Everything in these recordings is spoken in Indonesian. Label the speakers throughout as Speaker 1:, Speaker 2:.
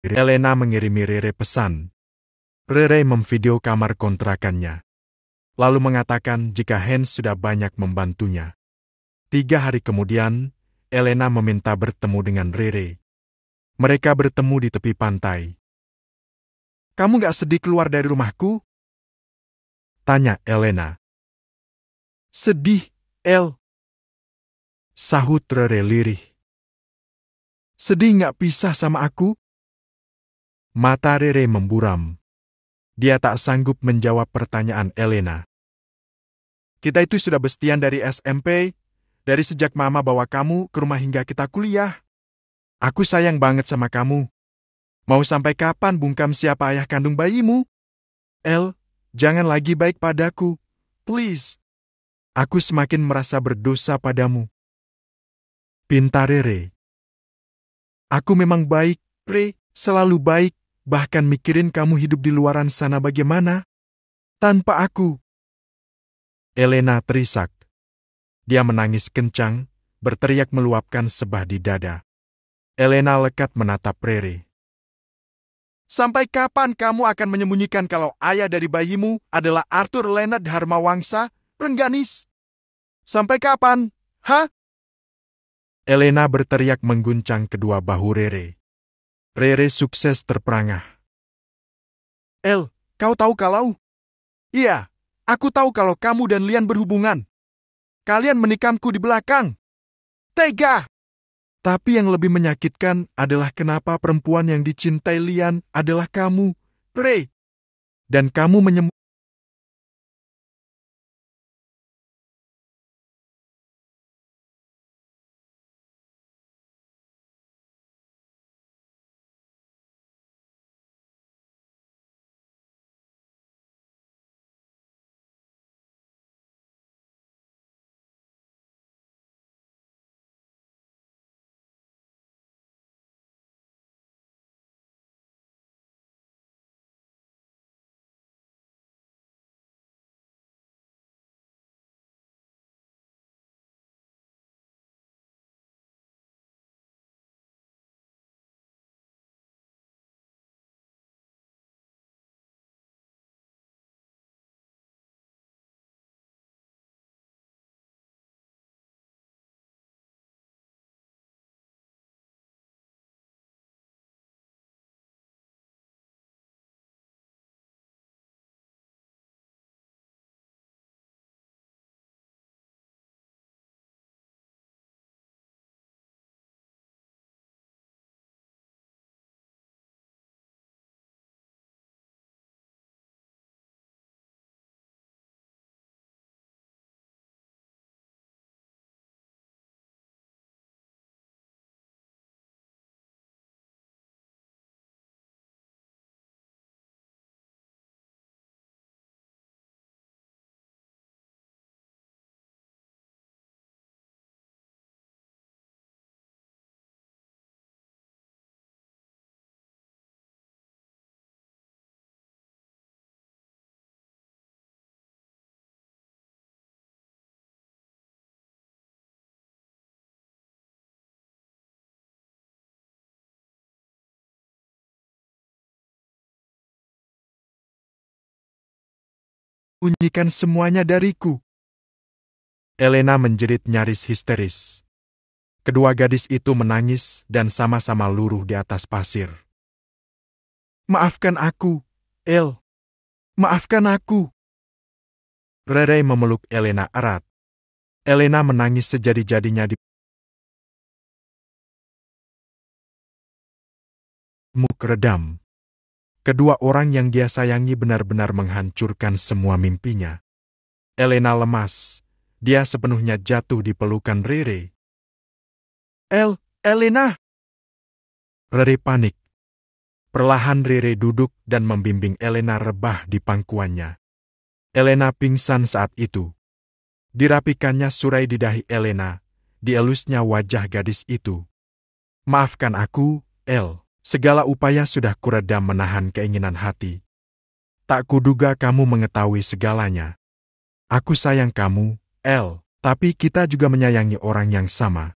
Speaker 1: Elena mengirimi Rere pesan. Rere memvideo kamar kontrakannya. Lalu mengatakan jika Hans sudah banyak membantunya. Tiga hari kemudian, Elena meminta bertemu dengan Rere.
Speaker 2: Mereka bertemu di tepi pantai. Kamu gak sedih keluar dari rumahku? Tanya Elena. Sedih, El. Sahut Rere lirih. Sedih gak pisah sama aku? Mata Rere memburam.
Speaker 1: Dia tak sanggup menjawab pertanyaan Elena. Kita itu sudah bestian dari SMP, dari sejak mama bawa kamu ke rumah hingga kita kuliah. Aku sayang banget sama kamu. Mau sampai kapan bungkam siapa ayah kandung bayimu?
Speaker 2: El, jangan lagi baik padaku. Please. Aku semakin merasa berdosa padamu. Pinta Rere.
Speaker 1: Aku memang baik, Pre, selalu baik bahkan mikirin kamu hidup di luaran sana bagaimana, tanpa aku. Elena terisak. Dia menangis kencang, berteriak meluapkan sebah di dada. Elena lekat menatap Rere. Sampai kapan kamu akan menyembunyikan kalau ayah dari bayimu adalah Arthur Leonard Harmawangsa, Rengganis? Sampai kapan? Hah? Elena berteriak mengguncang kedua
Speaker 2: bahu Rere. Rere sukses terperangah. El, kau tahu kalau? Iya, aku tahu kalau kamu dan Lian berhubungan.
Speaker 1: Kalian menikamku di belakang. Tega! Tapi yang lebih menyakitkan
Speaker 2: adalah kenapa perempuan yang dicintai Lian adalah kamu, Rey. Dan kamu menyembuh. Bunyikan semuanya dariku.
Speaker 1: Elena menjerit nyaris histeris. Kedua gadis itu menangis dan sama-sama
Speaker 2: luruh di atas pasir. Maafkan aku, El. Maafkan aku. Rere memeluk Elena erat. Elena menangis sejadi-jadinya di muk redam. Kedua orang yang dia sayangi
Speaker 1: benar-benar menghancurkan semua mimpinya. Elena lemas. Dia sepenuhnya jatuh di pelukan Riri. El, Elena! Riri panik. Perlahan Riri duduk dan membimbing Elena rebah di pangkuannya. Elena pingsan saat itu. Dirapikannya surai di dahi Elena, dielusnya wajah gadis itu. Maafkan aku, El. Segala upaya sudah kuredam menahan keinginan hati. Tak kuduga kamu mengetahui segalanya. Aku sayang kamu, El, tapi kita juga menyayangi orang yang sama.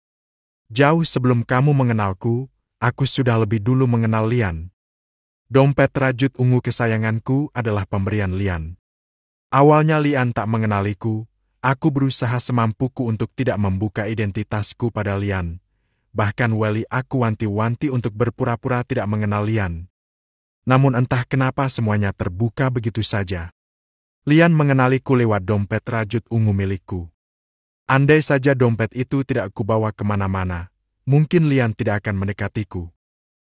Speaker 1: Jauh sebelum kamu mengenalku, aku sudah lebih dulu mengenal Lian. Dompet rajut ungu kesayanganku adalah pemberian Lian. Awalnya Lian tak mengenaliku, aku berusaha semampuku untuk tidak membuka identitasku pada Lian, bahkan wali aku wanti-wanti untuk berpura-pura tidak mengenal Lian. Namun entah kenapa semuanya terbuka begitu saja. Lian mengenaliku lewat dompet rajut ungu milikku. Andai saja dompet itu tidak kubawa kemana-mana, mungkin Lian tidak akan mendekatiku.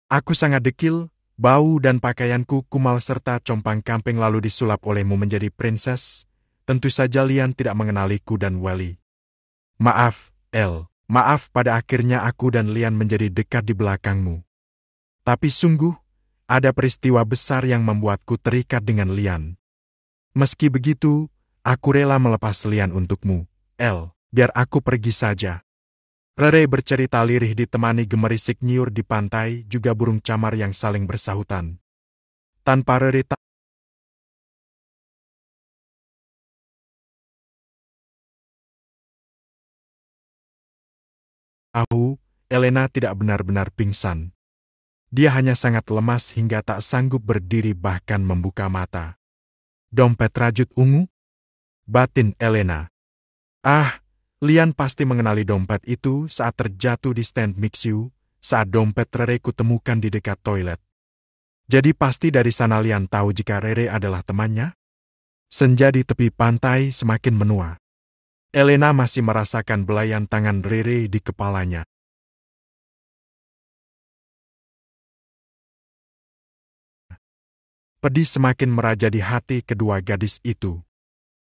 Speaker 1: Aku sangat dekil, bau dan pakaianku kumal serta compang kamping lalu disulap olehmu menjadi princess, tentu saja Lian tidak mengenaliku dan Wali. Maaf, El. Maaf pada akhirnya aku dan Lian menjadi dekat di belakangmu. Tapi sungguh, ada peristiwa besar yang membuatku terikat dengan Lian. Meski begitu, aku rela melepas Lian untukmu, El, biar aku pergi saja. Rere bercerita lirih ditemani gemerisik nyiur di
Speaker 2: pantai juga burung camar yang saling bersahutan. Tanpa Rere tak... tahu, Elena tidak benar-benar pingsan.
Speaker 1: Dia hanya sangat lemas hingga tak sanggup berdiri bahkan membuka mata. Dompet rajut ungu? Batin Elena. Ah, Lian pasti mengenali dompet itu saat terjatuh di stand Mixiu, saat dompet Rere kutemukan di dekat toilet. Jadi pasti dari sana Lian tahu jika Rere adalah temannya? Senja di tepi pantai semakin menua. Elena masih
Speaker 2: merasakan belayan tangan Rere di kepalanya. Pedih semakin meraja di hati kedua gadis itu.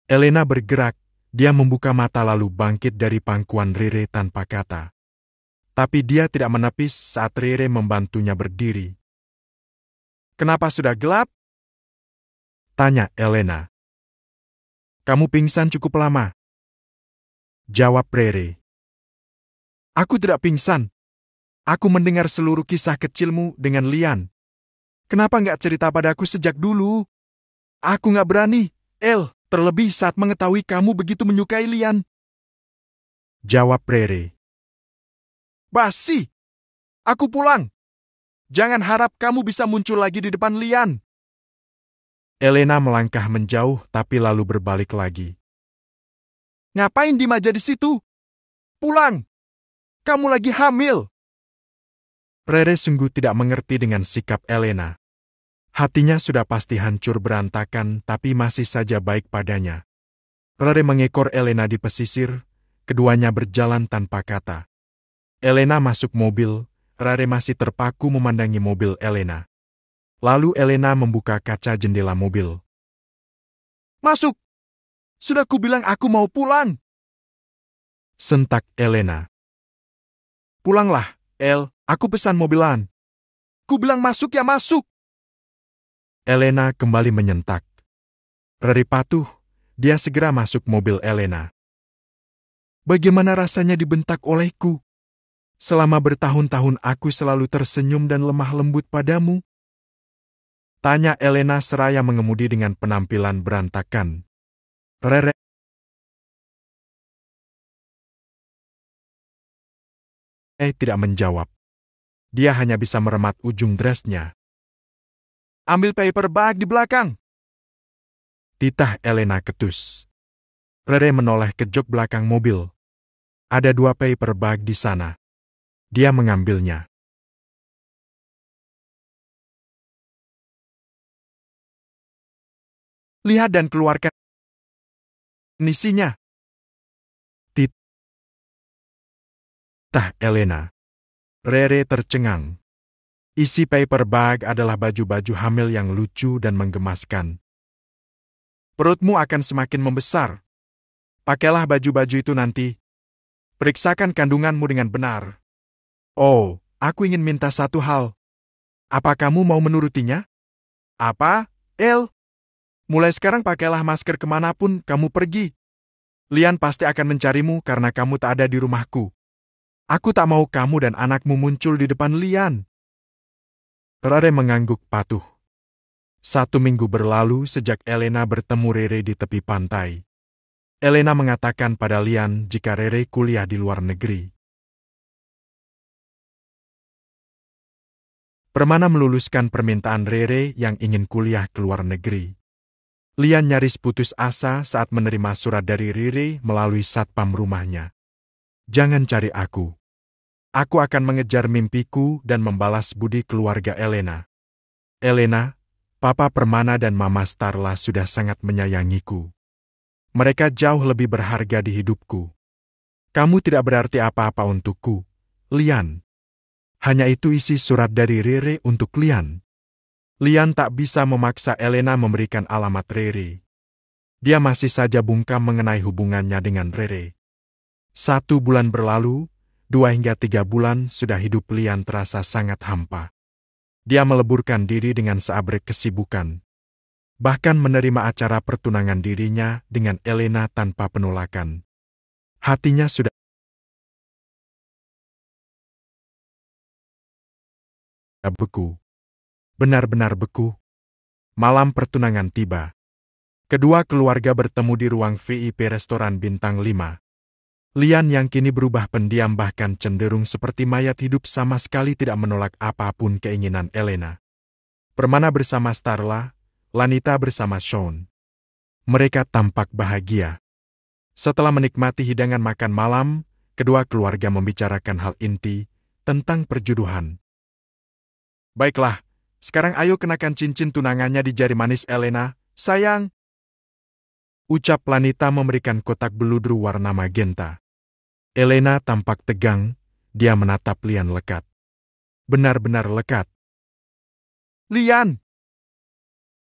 Speaker 2: Elena bergerak, dia membuka mata lalu
Speaker 1: bangkit dari pangkuan Rere tanpa kata. Tapi dia tidak menepis saat Rere
Speaker 2: membantunya berdiri. Kenapa sudah gelap? Tanya Elena. Kamu pingsan cukup lama, jawab Rere. Aku tidak pingsan. Aku mendengar seluruh
Speaker 1: kisah kecilmu dengan Lian. Kenapa nggak cerita padaku sejak dulu?
Speaker 2: Aku nggak berani, El, terlebih saat mengetahui kamu begitu menyukai Lian. Jawab Rere. Basi, aku pulang. Jangan harap kamu bisa muncul lagi di depan Lian.
Speaker 1: Elena melangkah menjauh tapi lalu berbalik lagi.
Speaker 2: Ngapain Dima di situ? Pulang! Kamu lagi hamil!
Speaker 1: Rere sungguh tidak mengerti dengan sikap Elena. Hatinya sudah pasti hancur berantakan, tapi masih saja baik padanya. Rere mengekor Elena di pesisir, keduanya berjalan tanpa kata. Elena masuk mobil, Rere masih terpaku memandangi mobil Elena. Lalu Elena membuka kaca jendela mobil.
Speaker 2: Masuk! Sudah kubilang aku mau pulang. Sentak Elena. Pulanglah, El, aku pesan mobilan. Kubilang masuk ya masuk. Elena kembali menyentak. Reri patuh, dia segera masuk mobil Elena.
Speaker 1: Bagaimana rasanya dibentak olehku? Selama bertahun-tahun aku selalu tersenyum dan lemah lembut padamu. Tanya Elena seraya mengemudi
Speaker 2: dengan penampilan berantakan rere Eh, tidak menjawab. Dia hanya bisa meremat ujung dressnya. Ambil paper bag di belakang.
Speaker 1: Titah Elena ketus. Rere menoleh ke jok belakang mobil.
Speaker 2: Ada dua paper bag di sana. Dia mengambilnya. Lihat dan keluarkan Tit. Tah Elena. Rere tercengang.
Speaker 1: Isi paper bag adalah baju-baju hamil yang lucu dan menggemaskan. Perutmu akan semakin membesar. Pakailah baju-baju itu nanti. Periksakan kandunganmu dengan benar. Oh, aku ingin minta satu hal. Apa kamu mau menurutinya? Apa, El? Mulai sekarang pakailah masker kemanapun kamu pergi. Lian pasti akan mencarimu karena kamu tak ada di rumahku. Aku tak mau kamu dan anakmu muncul di depan Lian. Rere mengangguk patuh. Satu minggu berlalu sejak Elena bertemu Rere di tepi pantai. Elena mengatakan pada Lian jika Rere kuliah di luar negeri. Permana meluluskan permintaan Rere yang ingin kuliah ke luar negeri. Lian nyaris putus asa saat menerima surat dari Riri melalui satpam rumahnya. Jangan cari aku. Aku akan mengejar mimpiku dan membalas budi keluarga Elena. Elena, Papa Permana dan Mama Starla sudah sangat menyayangiku. Mereka jauh lebih berharga di hidupku. Kamu tidak berarti apa-apa untukku, Lian. Hanya itu isi surat dari Riri untuk Lian. Lian tak bisa memaksa Elena memberikan alamat Rere. Dia masih saja bungkam mengenai hubungannya dengan Rere. Satu bulan berlalu, dua hingga tiga bulan sudah hidup Lian terasa sangat hampa. Dia meleburkan diri dengan seabrek kesibukan. Bahkan
Speaker 2: menerima acara pertunangan dirinya dengan Elena tanpa penolakan. Hatinya sudah beku benar-benar beku. Malam pertunangan tiba.
Speaker 1: Kedua keluarga bertemu di ruang VIP restoran Bintang 5. Lian yang kini berubah pendiam bahkan cenderung seperti mayat hidup sama sekali tidak menolak apapun keinginan Elena. Permana bersama Starla, Lanita bersama Sean. Mereka tampak bahagia. Setelah menikmati hidangan makan malam, kedua keluarga membicarakan hal inti tentang perjuduhan. Baiklah, sekarang ayo kenakan cincin tunangannya di jari manis Elena, sayang. Ucap Lanita memberikan kotak beludru warna magenta.
Speaker 2: Elena tampak tegang, dia menatap Lian lekat. Benar-benar lekat. Lian!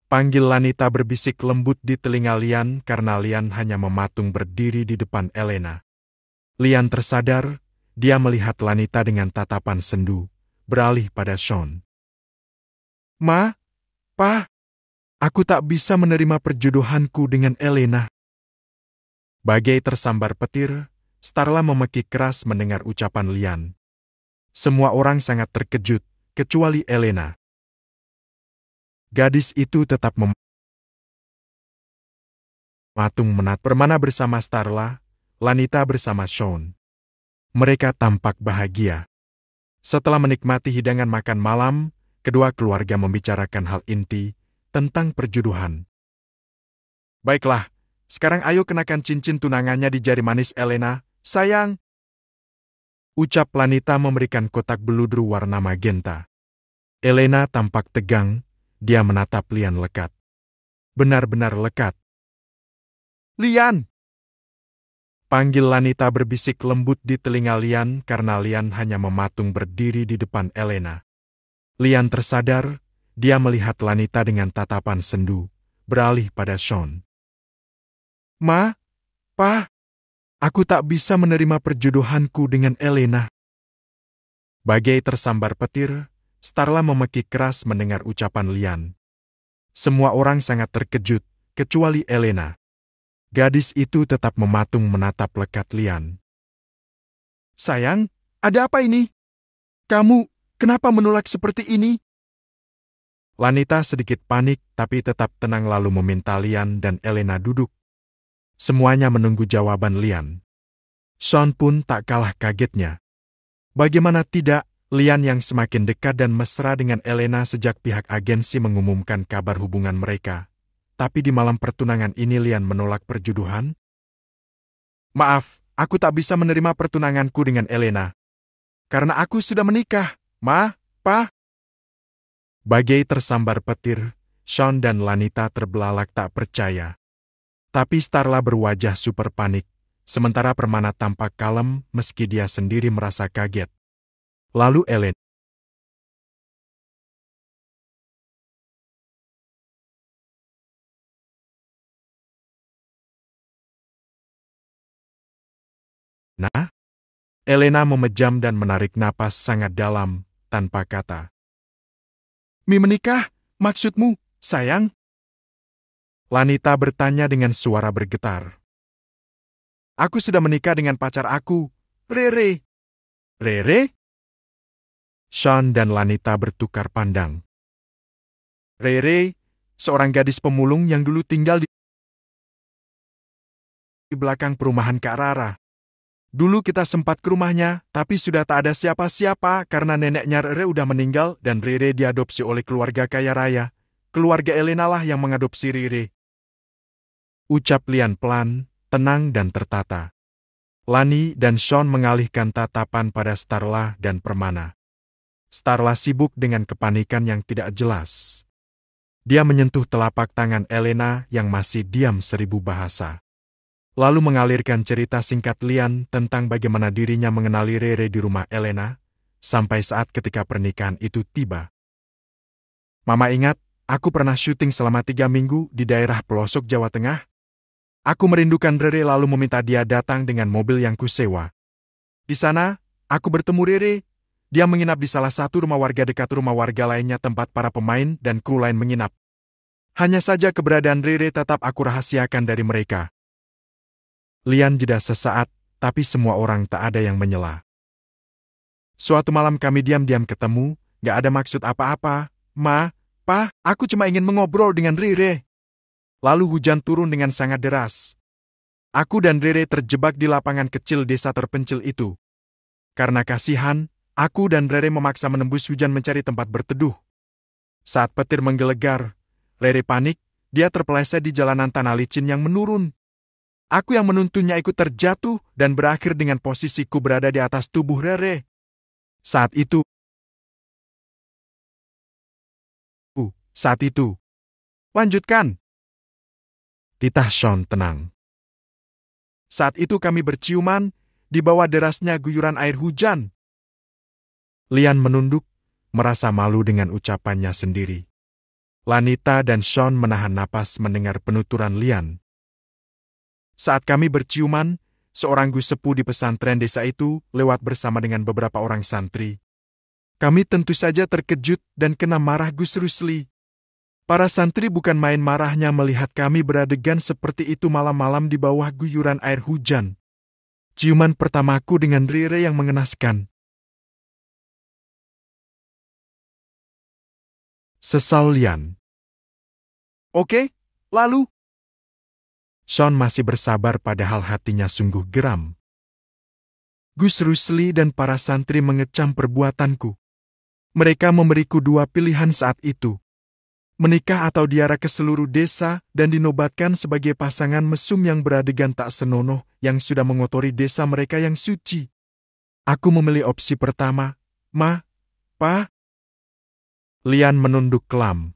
Speaker 2: Panggil Lanita
Speaker 1: berbisik lembut di telinga Lian karena Lian hanya mematung berdiri di depan Elena. Lian tersadar, dia melihat Lanita dengan tatapan sendu, beralih pada Sean. Ma, Pa, aku tak bisa menerima perjodohanku dengan Elena. Bagai tersambar petir, Starla memekik keras mendengar ucapan Lian. Semua orang sangat terkejut,
Speaker 2: kecuali Elena. Gadis itu tetap mem Matung menat permana bersama Starla, Lanita
Speaker 1: bersama Sean. Mereka tampak bahagia. Setelah menikmati hidangan makan malam, kedua keluarga membicarakan hal inti tentang perjuduhan. Baiklah, sekarang ayo kenakan cincin tunangannya di jari manis Elena, sayang. Ucap Lanita memberikan kotak beludru warna magenta.
Speaker 2: Elena tampak tegang, dia menatap Lian lekat. Benar-benar lekat. Lian! Panggil Lanita
Speaker 1: berbisik lembut di telinga Lian karena Lian hanya mematung berdiri di depan Elena. Lian tersadar, dia melihat Lanita dengan tatapan sendu, beralih pada Sean. Ma, Pa, aku tak bisa menerima perjodohanku dengan Elena. Bagai tersambar petir, Starla memekik keras mendengar ucapan Lian. Semua orang sangat terkejut, kecuali Elena. Gadis itu tetap mematung menatap lekat Lian.
Speaker 2: Sayang, ada apa ini? Kamu, Kenapa menolak seperti ini? Lanita sedikit panik tapi tetap tenang lalu
Speaker 1: meminta Lian dan Elena duduk. Semuanya menunggu jawaban Lian. Sean pun tak kalah kagetnya. Bagaimana tidak, Lian yang semakin dekat dan mesra dengan Elena sejak pihak agensi mengumumkan kabar hubungan mereka. Tapi di malam pertunangan ini Lian menolak perjuduhan? Maaf, aku tak bisa menerima pertunanganku dengan Elena. Karena aku sudah menikah. Ma, Pa. Bagai tersambar petir, Sean dan Lanita terbelalak tak percaya. Tapi Starla berwajah super panik, sementara Permana
Speaker 2: tampak kalem meski dia sendiri merasa kaget. Lalu Ellen. Nah, Elena memejam dan menarik napas sangat dalam, tanpa kata. Mi menikah? Maksudmu, sayang? Lanita bertanya dengan suara bergetar. Aku sudah menikah dengan
Speaker 1: pacar aku, Rere. Rere? Sean dan
Speaker 2: Lanita bertukar pandang. Rere, seorang gadis pemulung yang dulu tinggal di belakang perumahan Kak Rara.
Speaker 1: Dulu kita sempat ke rumahnya, tapi sudah tak ada siapa-siapa karena neneknya Rere udah meninggal dan Rere diadopsi oleh keluarga kaya raya. Keluarga Elena lah yang mengadopsi Rere. Ucap Lian pelan, tenang dan tertata. Lani dan Sean mengalihkan tatapan pada Starla dan Permana. Starla sibuk dengan kepanikan yang tidak jelas. Dia menyentuh telapak tangan Elena yang masih diam seribu bahasa lalu mengalirkan cerita singkat Lian tentang bagaimana dirinya mengenali Rere di rumah Elena, sampai saat ketika pernikahan itu tiba. Mama ingat, aku pernah syuting selama tiga minggu di daerah pelosok Jawa Tengah. Aku merindukan Rere lalu meminta dia datang dengan mobil yang kusewa. Di sana, aku bertemu Rere. Dia menginap di salah satu rumah warga dekat rumah warga lainnya tempat para pemain dan kru lain menginap. Hanya saja keberadaan Rere tetap aku rahasiakan dari mereka. Lian jeda sesaat, tapi semua orang tak ada yang menyela. Suatu malam kami diam-diam ketemu, gak ada maksud apa-apa. Ma, Pa, aku cuma ingin mengobrol dengan Rire. Lalu hujan turun dengan sangat deras. Aku dan Rire terjebak di lapangan kecil desa terpencil itu. Karena kasihan, aku dan Rere memaksa menembus hujan mencari tempat berteduh. Saat petir menggelegar, Rere panik, dia terpeleset di jalanan tanah licin yang menurun. Aku yang menuntunnya ikut terjatuh dan berakhir
Speaker 2: dengan posisiku berada di atas tubuh Rere. Saat itu, saat itu. Lanjutkan. Titah Sean tenang. Saat itu kami berciuman
Speaker 1: di bawah derasnya guyuran air hujan. Lian menunduk, merasa malu dengan ucapannya sendiri. Lanita dan Sean menahan napas mendengar penuturan Lian. Saat kami berciuman, seorang Gus Sepu di pesantren desa itu lewat bersama dengan beberapa orang santri. Kami tentu saja terkejut dan kena marah Gus Rusli. Para santri bukan main marahnya melihat kami beradegan seperti itu malam-malam di bawah guyuran air hujan. Ciuman
Speaker 2: pertamaku dengan Rire yang mengenaskan. Sesalian. Oke, lalu Sean masih bersabar padahal hatinya sungguh geram.
Speaker 1: Gus Rusli dan para santri mengecam perbuatanku. Mereka memberiku dua pilihan saat itu. Menikah atau diarak ke seluruh desa dan dinobatkan sebagai pasangan mesum yang beradegan tak senonoh yang sudah mengotori desa mereka yang suci. Aku memilih opsi pertama, ma, pa. Lian menunduk kelam.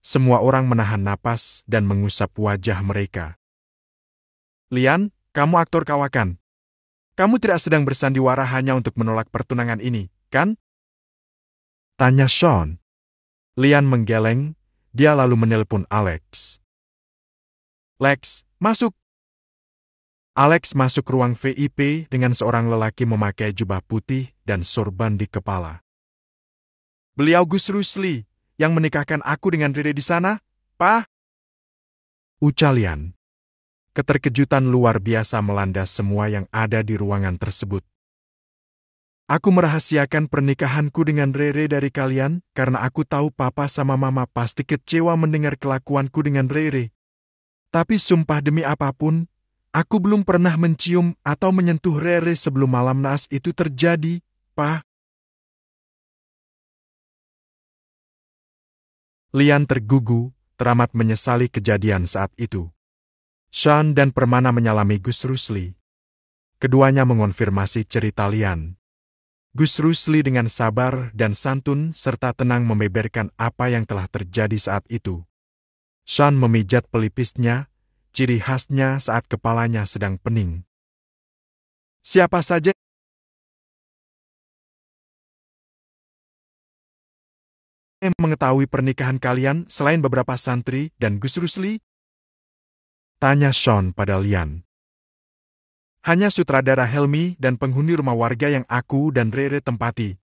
Speaker 1: Semua orang menahan napas dan mengusap wajah mereka. Lian, kamu aktor kawakan. Kamu tidak sedang bersandiwara hanya untuk menolak pertunangan ini, kan? Tanya Sean. Lian menggeleng, dia lalu menelpon Alex. Lex, masuk. Alex masuk ruang VIP dengan seorang lelaki memakai jubah putih dan sorban di kepala. Beliau Gus Rusli, yang menikahkan aku dengan Riri di sana, Pak. Ucalian. Keterkejutan luar biasa melanda semua yang ada di ruangan tersebut. Aku merahasiakan pernikahanku dengan Rere dari kalian karena aku tahu papa sama mama pasti kecewa mendengar kelakuanku dengan Rere. Tapi sumpah demi apapun, aku belum pernah mencium atau menyentuh
Speaker 2: Rere sebelum malam naas itu terjadi, Pa. Lian tergugu, teramat menyesali kejadian
Speaker 1: saat itu. Sean dan Permana menyalami Gus Rusli. Keduanya mengonfirmasi cerita Lian. Gus Rusli dengan sabar dan santun serta tenang membeberkan apa yang telah terjadi saat itu. Sean memijat
Speaker 2: pelipisnya, ciri khasnya saat kepalanya sedang pening. Siapa saja yang mengetahui pernikahan kalian selain beberapa santri dan Gus Rusli?
Speaker 1: Tanya Sean pada Lian. Hanya sutradara Helmi dan penghuni rumah warga yang aku dan Rere tempati.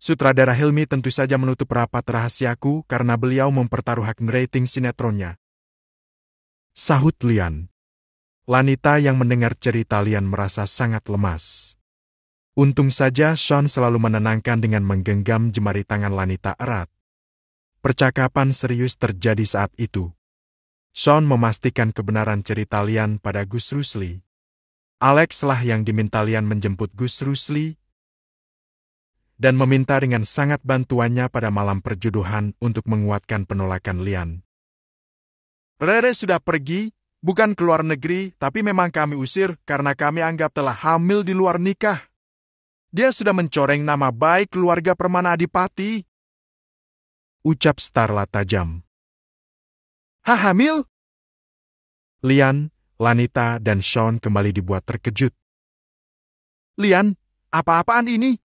Speaker 1: Sutradara Helmi tentu saja menutup rapat rahasiaku karena beliau mempertaruhkan rating sinetronnya. Sahut Lian. Lanita yang mendengar cerita Lian merasa sangat lemas. Untung saja Sean selalu menenangkan dengan menggenggam jemari tangan Lanita erat. Percakapan serius terjadi saat itu. Sean memastikan kebenaran cerita Lian pada Gus Rusli. Alex lah yang diminta Lian menjemput Gus Rusli dan meminta dengan sangat bantuannya pada malam perjuduhan untuk menguatkan penolakan Lian. Rere sudah pergi, bukan ke luar negeri, tapi memang kami usir karena kami anggap telah hamil di luar nikah. Dia sudah mencoreng nama baik keluarga Permana Adipati.
Speaker 2: Ucap Starla tajam. Ha hamil? Lian, Lanita, dan Sean kembali dibuat terkejut. Lian, apa-apaan ini?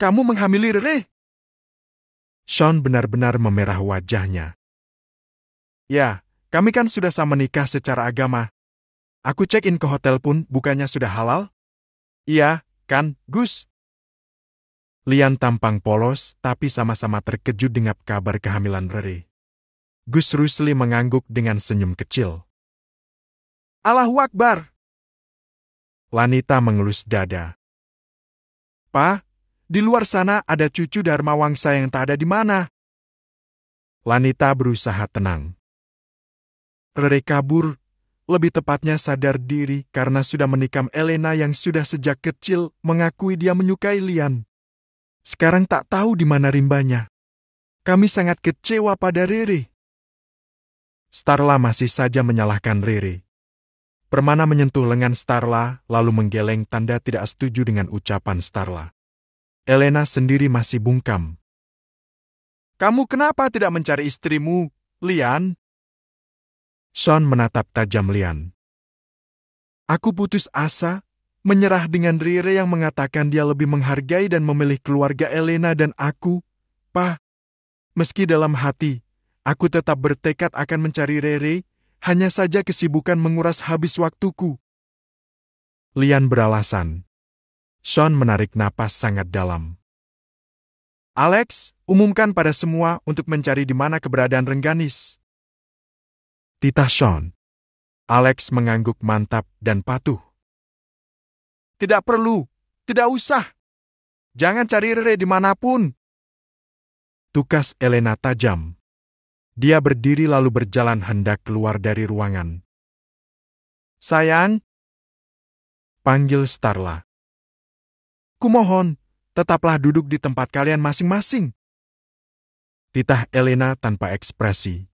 Speaker 2: Kamu menghamili Rere? Sean benar-benar memerah wajahnya. Ya, kami
Speaker 1: kan sudah sama menikah secara agama. Aku check-in ke hotel pun bukannya sudah halal? Iya, kan, Gus? Lian tampang polos, tapi sama-sama terkejut dengan kabar kehamilan Rere. Gus Rusli mengangguk dengan senyum
Speaker 2: kecil. Allahu Akbar! Lanita mengelus dada. Pa, di luar sana ada cucu Dharma Wangsa yang tak ada di mana. Lanita berusaha tenang.
Speaker 1: Rere kabur, lebih tepatnya sadar diri karena sudah menikam Elena yang sudah sejak kecil mengakui dia menyukai Lian. Sekarang tak tahu di mana rimbanya. Kami sangat kecewa pada Riri. Starla masih saja menyalahkan Riri. Permana menyentuh lengan Starla, lalu menggeleng tanda tidak setuju dengan ucapan Starla. Elena sendiri masih bungkam. Kamu kenapa tidak mencari istrimu, Lian? Sean menatap tajam Lian. Aku putus asa, menyerah dengan Riri yang mengatakan dia lebih menghargai dan memilih keluarga Elena dan aku, Pah. Meski dalam hati, Aku tetap bertekad akan mencari Rere, hanya saja kesibukan menguras habis waktuku. Lian beralasan. Sean menarik napas sangat dalam. Alex, umumkan pada semua untuk mencari di mana keberadaan Rengganis. Titah Sean. Alex mengangguk mantap dan patuh.
Speaker 2: Tidak perlu, tidak usah. Jangan cari Rere dimanapun.
Speaker 1: Tukas Elena tajam. Dia berdiri lalu berjalan hendak keluar
Speaker 2: dari ruangan. Sayang, panggil Starla. Kumohon, tetaplah duduk di tempat kalian masing-masing.
Speaker 1: Titah Elena tanpa ekspresi.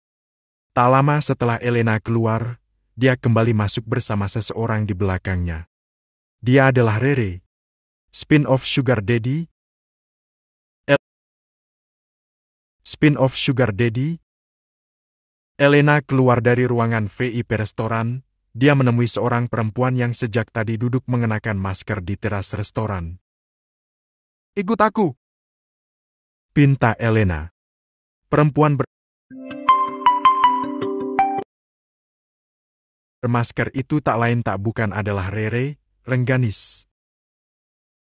Speaker 1: Tak lama setelah Elena keluar, dia kembali masuk bersama seseorang di belakangnya. Dia
Speaker 2: adalah Rere, spin-off Sugar Daddy. El, Spin-off Sugar Daddy Elena keluar dari
Speaker 1: ruangan VIP restoran, dia menemui seorang perempuan yang sejak tadi duduk mengenakan masker
Speaker 2: di teras restoran. Ikut aku! Pinta Elena. Perempuan ber Bermasker itu tak lain tak bukan adalah Rere, Rengganis.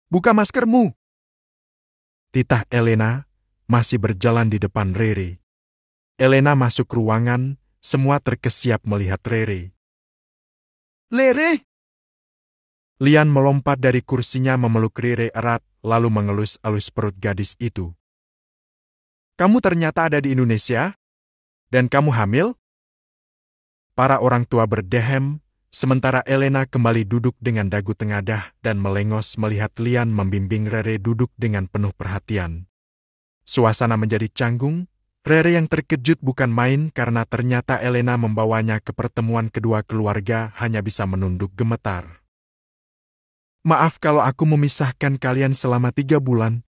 Speaker 2: Buka maskermu! Titah Elena,
Speaker 1: masih berjalan di depan Rere. Elena masuk ruangan, semua terkesiap melihat Rere. Rere! Lian melompat dari kursinya memeluk Rere erat, lalu mengelus elus perut gadis itu. Kamu ternyata ada di Indonesia? Dan kamu hamil? Para orang tua berdehem, sementara Elena kembali duduk dengan dagu tengadah dan melengos melihat Lian membimbing Rere duduk dengan penuh perhatian. Suasana menjadi canggung, Rere yang terkejut bukan main karena ternyata Elena membawanya ke pertemuan kedua keluarga hanya bisa menunduk gemetar. Maaf kalau aku memisahkan kalian selama tiga bulan.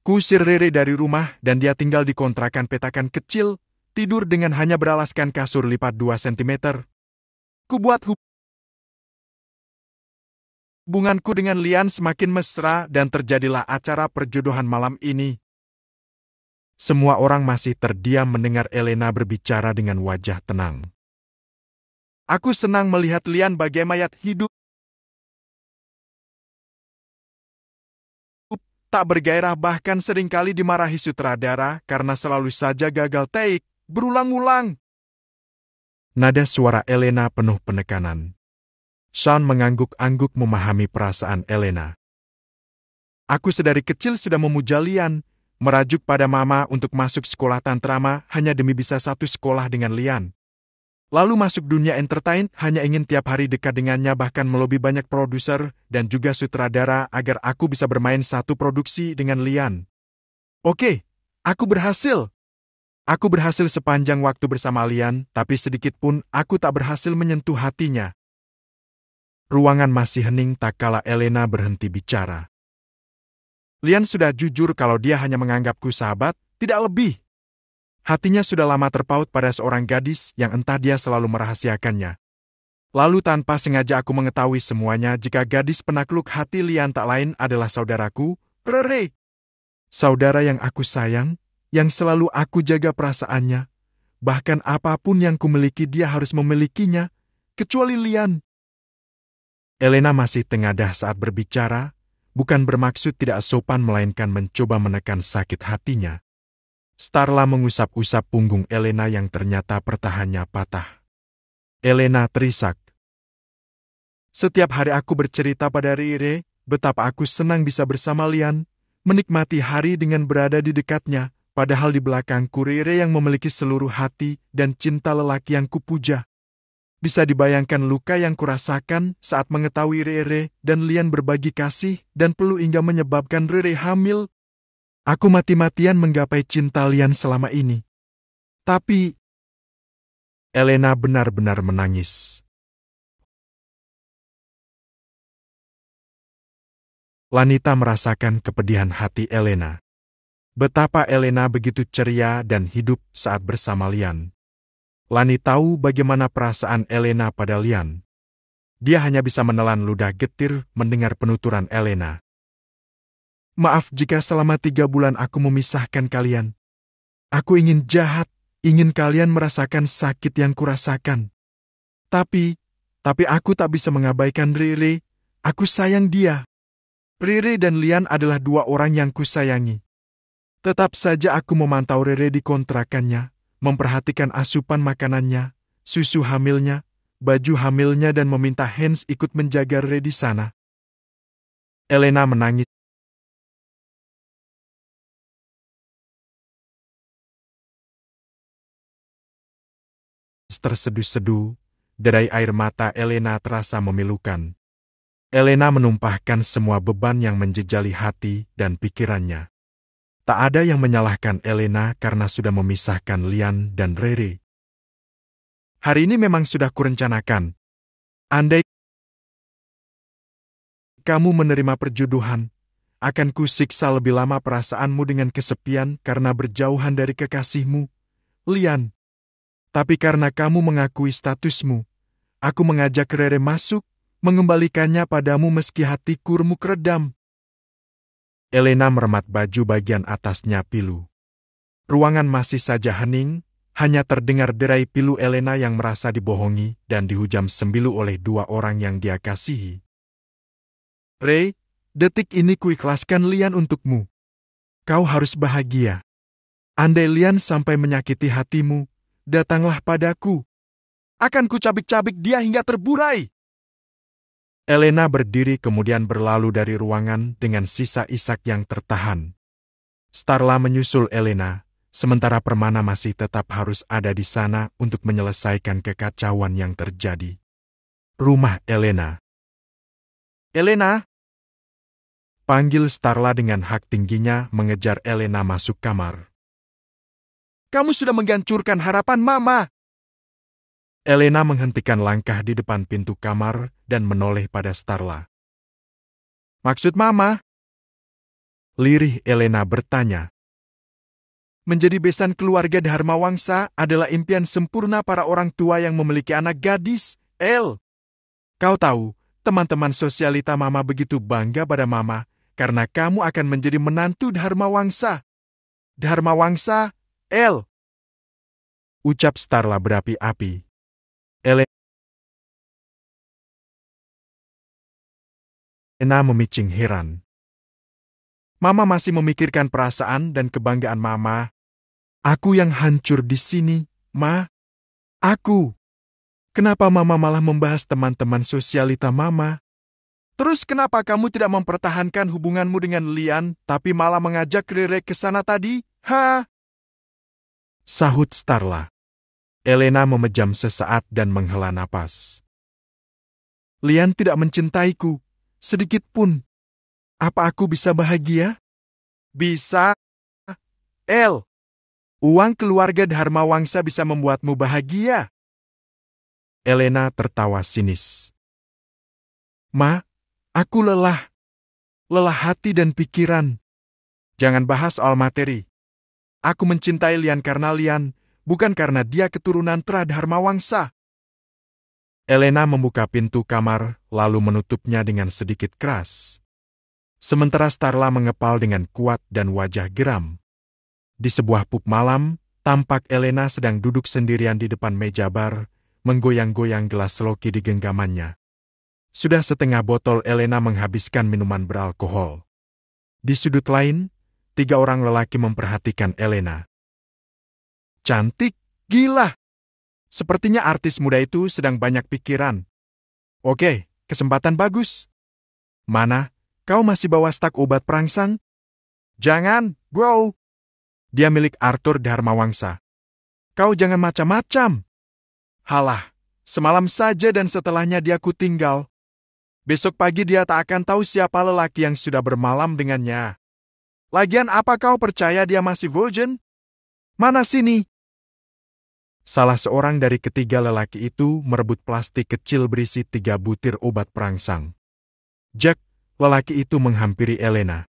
Speaker 1: Kusir Rere dari rumah dan dia tinggal di kontrakan petakan kecil, tidur dengan hanya beralaskan kasur lipat 2
Speaker 2: cm. Kubuat hubunganku dengan Lian semakin mesra dan terjadilah acara perjodohan malam ini,
Speaker 1: semua orang masih terdiam mendengar Elena berbicara dengan wajah tenang.
Speaker 2: Aku senang melihat Lian bagai mayat hidup. Tak bergairah bahkan seringkali dimarahi
Speaker 1: sutradara karena selalu saja gagal take, berulang-ulang. Nada suara Elena penuh penekanan. Sean mengangguk-angguk memahami perasaan Elena. Aku sedari kecil sudah memuja Lian, merajuk pada mama untuk masuk sekolah tantrama hanya demi bisa satu sekolah dengan Lian. Lalu masuk dunia entertain hanya ingin tiap hari dekat dengannya bahkan melobi banyak produser dan juga sutradara agar aku bisa bermain satu produksi dengan Lian. Oke, aku berhasil. Aku berhasil sepanjang waktu bersama Lian, tapi sedikit pun aku tak berhasil menyentuh hatinya. Ruangan masih hening tak kala Elena berhenti bicara. Lian sudah jujur kalau dia hanya menganggapku sahabat, tidak lebih. Hatinya sudah lama terpaut pada seorang gadis yang entah dia selalu merahasiakannya. Lalu tanpa sengaja aku mengetahui semuanya jika gadis penakluk hati Lian tak lain adalah saudaraku, Rere. Saudara yang aku sayang, yang selalu aku jaga perasaannya. Bahkan apapun yang kumiliki dia harus memilikinya, kecuali Lian. Elena masih tengadah saat berbicara, bukan bermaksud tidak sopan melainkan mencoba menekan sakit hatinya. Starla mengusap-usap punggung Elena yang ternyata pertahannya patah. Elena terisak. Setiap hari aku bercerita pada Rire, betapa aku senang bisa bersama Lian, menikmati hari dengan berada di dekatnya, padahal di belakangku Rire yang memiliki seluruh hati dan cinta lelaki yang kupuja bisa dibayangkan luka yang kurasakan saat mengetahui Rere dan Lian berbagi kasih dan perlu hingga menyebabkan Rere hamil. Aku mati-matian menggapai
Speaker 2: cinta Lian selama ini. Tapi, Elena benar-benar menangis. Lanita merasakan kepedihan hati Elena. Betapa
Speaker 1: Elena begitu ceria dan hidup saat bersama Lian. Lani tahu bagaimana perasaan Elena pada Lian. Dia hanya bisa menelan ludah getir mendengar penuturan Elena. Maaf jika selama tiga bulan aku memisahkan kalian. Aku ingin jahat, ingin kalian merasakan sakit yang kurasakan. Tapi, tapi aku tak bisa mengabaikan Riri, aku sayang dia. Riri dan Lian adalah dua orang yang kusayangi. Tetap saja aku memantau Riri di kontrakannya memperhatikan asupan makanannya, susu
Speaker 2: hamilnya, baju hamilnya dan meminta Hans ikut menjaga Ray di sana. Elena menangis. Terseduh-seduh, derai air mata Elena terasa memilukan. Elena menumpahkan
Speaker 1: semua beban yang menjejali hati dan pikirannya. Tak ada yang menyalahkan
Speaker 2: Elena karena sudah memisahkan Lian dan Rere. Hari ini memang sudah kurencanakan. Andai kamu
Speaker 1: menerima perjuduhan, akan kusiksa lebih lama perasaanmu dengan kesepian karena berjauhan dari kekasihmu, Lian. Tapi karena kamu mengakui statusmu, aku mengajak Rere masuk, mengembalikannya padamu meski hatiku remuk redam. Elena meremat baju bagian atasnya pilu. Ruangan masih saja hening, hanya terdengar derai pilu Elena yang merasa dibohongi dan dihujam sembilu oleh dua orang yang dia kasihi. Ray, detik ini kuikhlaskan Lian untukmu. Kau harus bahagia. Andai Lian sampai menyakiti hatimu, datanglah padaku. Akan kucabik-cabik dia hingga terburai. Elena berdiri kemudian berlalu dari ruangan dengan sisa Isak yang tertahan. Starla menyusul Elena, sementara Permana masih tetap harus ada di sana untuk menyelesaikan kekacauan yang terjadi. Rumah Elena Elena! Panggil Starla dengan hak tingginya mengejar Elena masuk kamar.
Speaker 2: Kamu sudah menggancurkan harapan Mama!
Speaker 1: Elena menghentikan langkah di depan pintu kamar dan menoleh pada Starla. Maksud Mama? Lirih Elena bertanya. Menjadi besan keluarga Dharma Wangsa adalah impian sempurna para orang tua yang memiliki anak gadis, El. Kau tahu, teman-teman sosialita Mama begitu bangga pada Mama, karena kamu akan menjadi menantu Dharma Wangsa. Dharma
Speaker 2: Wangsa, El. Ucap Starla berapi-api. Ena memicing heran. Mama masih memikirkan perasaan dan kebanggaan
Speaker 1: Mama. Aku yang hancur di sini, Ma. Aku. Kenapa Mama malah membahas teman-teman sosialita Mama? Terus kenapa kamu tidak mempertahankan hubunganmu dengan Lian, tapi malah mengajak Rere ke sana tadi? Ha? Sahut Starla. Elena memejam sesaat dan
Speaker 2: menghela napas. Lian tidak mencintaiku, sedikit pun. Apa aku bisa bahagia? Bisa. El, uang keluarga Dharma Wangsa bisa membuatmu bahagia.
Speaker 1: Elena tertawa sinis. Ma, aku lelah. Lelah hati dan pikiran. Jangan bahas soal materi. Aku mencintai Lian karena Lian, bukan karena dia keturunan Tradharma Wangsa. Elena membuka pintu kamar, lalu menutupnya dengan sedikit keras. Sementara Starla mengepal dengan kuat dan wajah geram. Di sebuah pub malam, tampak Elena sedang duduk sendirian di depan meja bar, menggoyang-goyang gelas loki di genggamannya. Sudah setengah botol Elena menghabiskan minuman beralkohol. Di sudut lain, tiga orang lelaki memperhatikan Elena. Cantik, gila! Sepertinya artis muda itu sedang banyak pikiran. Oke, kesempatan bagus. Mana, kau masih bawa stak obat perangsang? Jangan, bro. Dia milik Arthur Dharmawangsa. Kau jangan macam-macam. Halah, semalam saja dan setelahnya dia ku tinggal. Besok pagi dia tak akan tahu siapa lelaki yang sudah bermalam dengannya. Lagian apa kau percaya dia masih virgin? Mana sini? Salah seorang dari ketiga lelaki itu merebut plastik kecil berisi tiga butir obat perangsang. Jack, lelaki itu menghampiri Elena.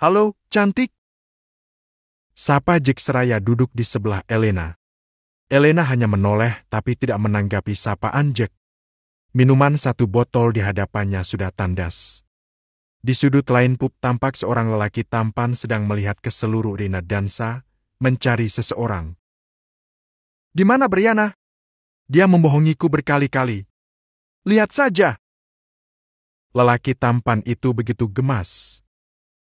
Speaker 1: Halo, cantik? Sapa Jack seraya duduk di sebelah Elena. Elena hanya menoleh tapi tidak menanggapi sapaan Jack. Minuman satu botol di hadapannya sudah tandas. Di sudut lain pup tampak seorang lelaki tampan sedang melihat ke seluruh Rina
Speaker 2: Dansa, mencari seseorang. Di mana Briana? Dia membohongiku berkali-kali. Lihat saja. Lelaki
Speaker 1: tampan itu begitu gemas.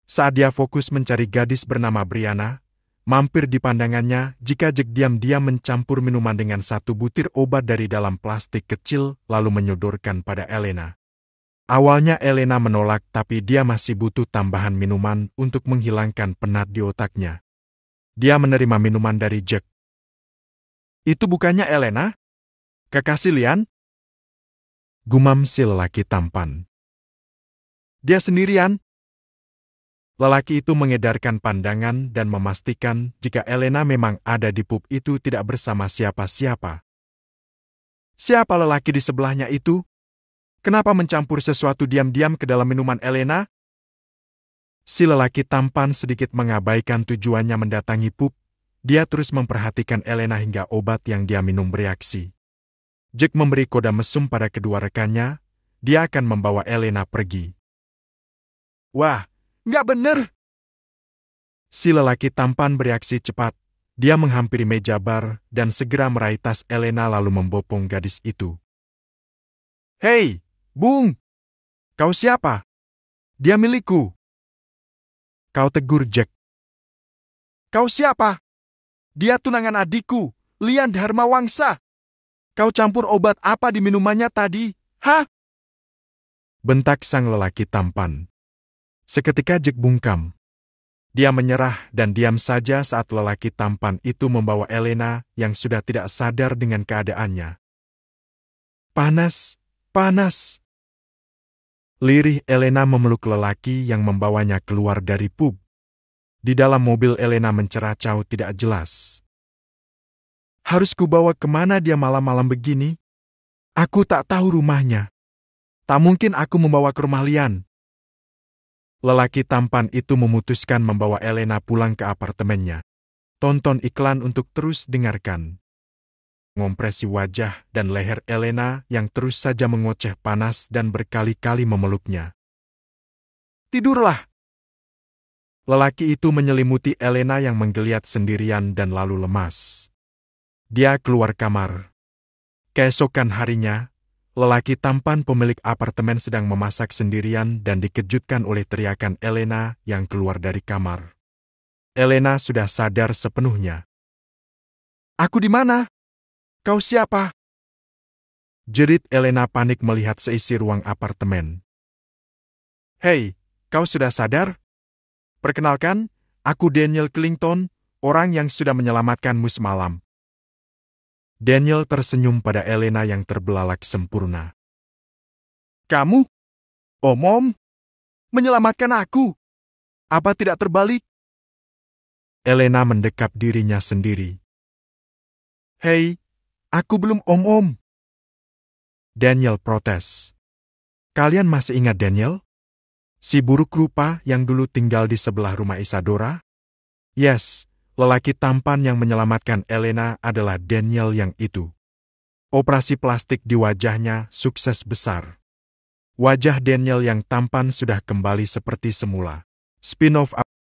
Speaker 1: Saat dia fokus mencari gadis bernama Briana, mampir di pandangannya jika Jack diam-diam mencampur minuman dengan satu butir obat dari dalam plastik kecil lalu menyodorkan pada Elena. Awalnya Elena menolak tapi dia masih butuh tambahan minuman untuk menghilangkan penat di otaknya.
Speaker 2: Dia menerima minuman dari Jack. Itu bukannya Elena? Kekasih Lian? Gumam si lelaki tampan. Dia sendirian. Lelaki itu mengedarkan pandangan dan
Speaker 1: memastikan jika Elena memang ada di pub itu tidak bersama siapa-siapa. Siapa lelaki di sebelahnya itu? Kenapa mencampur sesuatu diam-diam ke dalam minuman Elena? Si lelaki tampan sedikit mengabaikan tujuannya mendatangi pub dia terus memperhatikan Elena hingga obat yang dia minum bereaksi. Jack memberi kode mesum pada kedua rekannya, dia akan membawa Elena pergi. Wah, nggak bener! Si lelaki tampan bereaksi cepat. Dia menghampiri meja bar dan segera meraih tas Elena lalu
Speaker 2: membopong gadis itu. Hei, Bung! Kau siapa? Dia milikku. Kau tegur Jack. Kau siapa? Dia tunangan adikku, Lian Dharma Wangsa.
Speaker 1: Kau campur obat apa di minumannya tadi, ha? Bentak sang lelaki tampan. Seketika Jek bungkam. Dia menyerah dan diam saja saat lelaki tampan itu membawa Elena yang sudah tidak sadar dengan keadaannya. Panas, panas. Lirih Elena memeluk lelaki yang membawanya keluar dari pub. Di dalam mobil Elena menceracau tidak jelas. Harus kubawa kemana dia malam-malam begini? Aku tak tahu rumahnya. Tak mungkin aku membawa ke rumah Lian. Lelaki tampan itu memutuskan membawa Elena pulang ke apartemennya. Tonton iklan untuk terus dengarkan. Ngompresi wajah dan leher Elena yang terus saja mengoceh panas dan berkali-kali memeluknya. Tidurlah, Lelaki itu menyelimuti Elena yang menggeliat sendirian dan lalu lemas. Dia keluar kamar. Keesokan harinya, lelaki tampan pemilik apartemen sedang memasak sendirian dan dikejutkan oleh teriakan Elena yang keluar dari kamar. Elena
Speaker 2: sudah sadar sepenuhnya. Aku di mana? Kau siapa? Jerit Elena panik melihat seisi ruang apartemen.
Speaker 1: Hei, kau sudah sadar? Perkenalkan, aku Daniel Clinton, orang yang sudah menyelamatkanmu semalam. Daniel tersenyum
Speaker 2: pada Elena yang terbelalak sempurna. Kamu? Omom? Oh, Menyelamatkan aku? Apa tidak terbalik? Elena mendekap dirinya sendiri. Hei, aku belum om-om. Daniel protes. Kalian masih ingat Daniel?
Speaker 1: Si buruk rupa yang dulu tinggal di sebelah rumah Isadora? Yes, lelaki tampan yang menyelamatkan Elena adalah Daniel yang itu. Operasi plastik di wajahnya sukses besar. Wajah Daniel yang tampan sudah kembali seperti semula. Spin-off